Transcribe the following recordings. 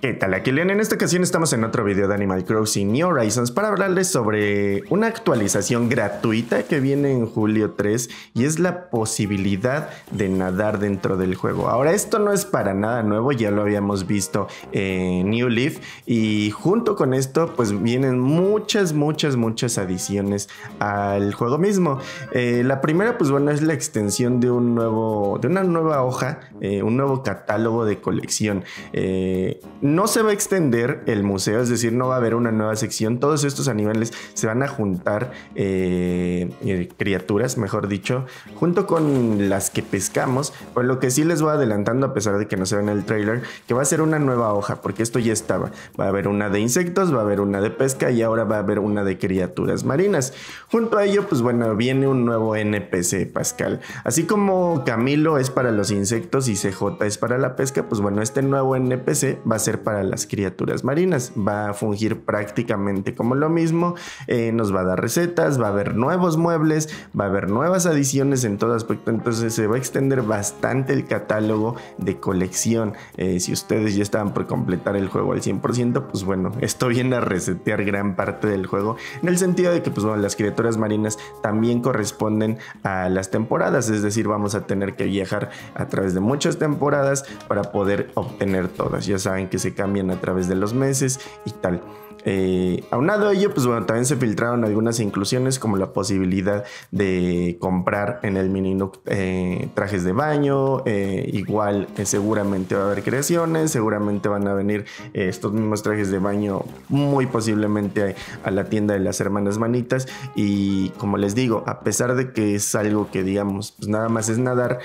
¿Qué tal? Aquí Leon. En esta ocasión estamos en otro video de Animal Crossing New Horizons para hablarles sobre una actualización gratuita que viene en julio 3 y es la posibilidad de nadar dentro del juego. Ahora, esto no es para nada nuevo, ya lo habíamos visto en New Leaf y junto con esto pues vienen muchas, muchas, muchas adiciones al juego mismo. Eh, la primera pues bueno es la extensión de, un nuevo, de una nueva hoja, eh, un nuevo catálogo de colección. Eh, no se va a extender el museo, es decir, no va a haber una nueva sección. Todos estos animales se van a juntar, eh, eh, criaturas, mejor dicho, junto con las que pescamos. Por lo que sí les voy adelantando, a pesar de que no se ve en el trailer, que va a ser una nueva hoja, porque esto ya estaba. Va a haber una de insectos, va a haber una de pesca y ahora va a haber una de criaturas marinas. Junto a ello, pues bueno, viene un nuevo NPC, Pascal. Así como Camilo es para los insectos y CJ es para la pesca, pues bueno, este nuevo NPC va a ser para las criaturas marinas. Va a fungir prácticamente como lo mismo, eh, nos va a dar recetas, va a haber nuevos muebles, va a haber nuevas adiciones en todo aspecto, entonces se va a extender bastante el catálogo de colección. Eh, si ustedes ya estaban por completar el juego al 100%, pues bueno, esto viene a resetear gran parte del juego, en el sentido de que pues bueno, las criaturas marinas también corresponden a las temporadas, es decir, vamos a tener que viajar a través de muchas temporadas para poder obtener todas. Ya saben que se cambian a través de los meses y tal. Eh, aunado a ello, pues bueno, también se filtraron algunas inclusiones como la posibilidad de comprar en el mini Nook eh, trajes de baño, eh, igual seguramente va a haber creaciones, seguramente van a venir estos mismos trajes de baño muy posiblemente a, la tienda de las hermanas manitas y como les digo, a pesar de que es algo que digamos, pues nada más es nadar,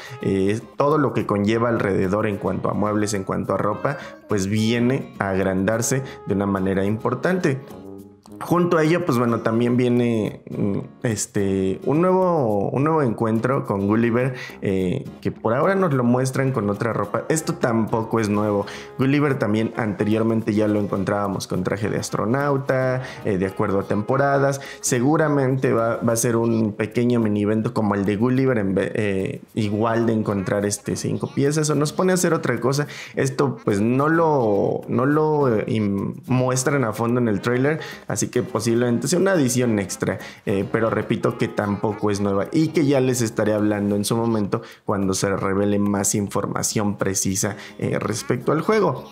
todo lo que conlleva alrededor en cuanto a muebles, en cuanto a ropa, pues viene a agrandarse de una manera importante junto a ella pues bueno, también viene mm, este, un, nuevo, un nuevo encuentro con Gulliver, eh, que por ahora nos lo muestran con otra ropa. Esto tampoco es nuevo. Gulliver también anteriormente ya lo encontrábamos con traje de astronauta, eh, de acuerdo a temporadas. Seguramente va, a ser un pequeño mini evento como el de Gulliver, en eh, igual de encontrar este cinco piezas, o nos pone a hacer otra cosa. Esto pues no lo, no lo muestran a fondo en el trailer, así que posiblemente sea una adición extra, eh, pero repito que tampoco es nueva y que ya les estaré hablando en su momento cuando se revele más información precisa eh, respecto al juego.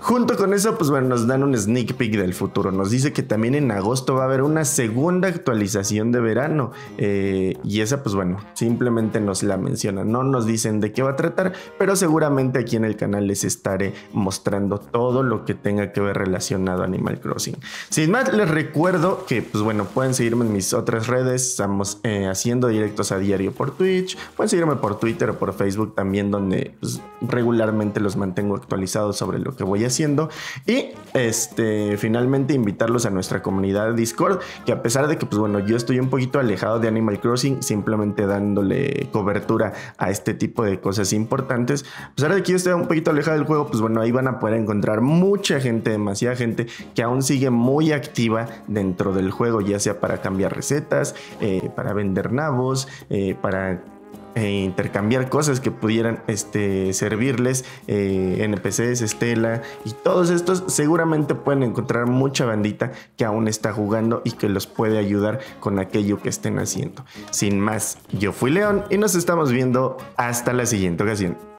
Junto con eso, pues bueno, nos dan un sneak peek del futuro. Nos dice que también en agosto va a haber una segunda actualización de verano. Eh, y esa, pues bueno, simplemente nos la menciona. No nos dicen de qué va a tratar, pero seguramente aquí en el canal les estaré mostrando todo lo que tenga que ver relacionado a Animal Crossing. Sin más, les recuerdo que, pues bueno, pueden seguirme en mis otras redes. Estamos eh, haciendo directos a diario por Twitch. Pueden seguirme por Twitter o por Facebook también, donde pues, regularmente los mantengo actualizados sobre lo que voy haciendo. Y este, finalmente invitarlos a nuestra comunidad de Discord, que a pesar de que, pues bueno, yo estoy un poquito alejado de Animal Crossing, simplemente dándole cobertura a este tipo de cosas importantes. A pesar de que yo esté un poquito alejado del juego, pues bueno, ahí van a poder encontrar mucha gente, demasiada gente que aún sigue muy activa dentro del juego, ya sea para cambiar recetas, eh, para vender nabos, eh, para eh, intercambiar cosas que pudieran este, servirles, NPCs, Estela y todos estos, seguramente pueden encontrar mucha bandita que aún está jugando y que los puede ayudar con aquello que estén haciendo. Sin más, yo fui León y nos estamos viendo hasta la siguiente ocasión.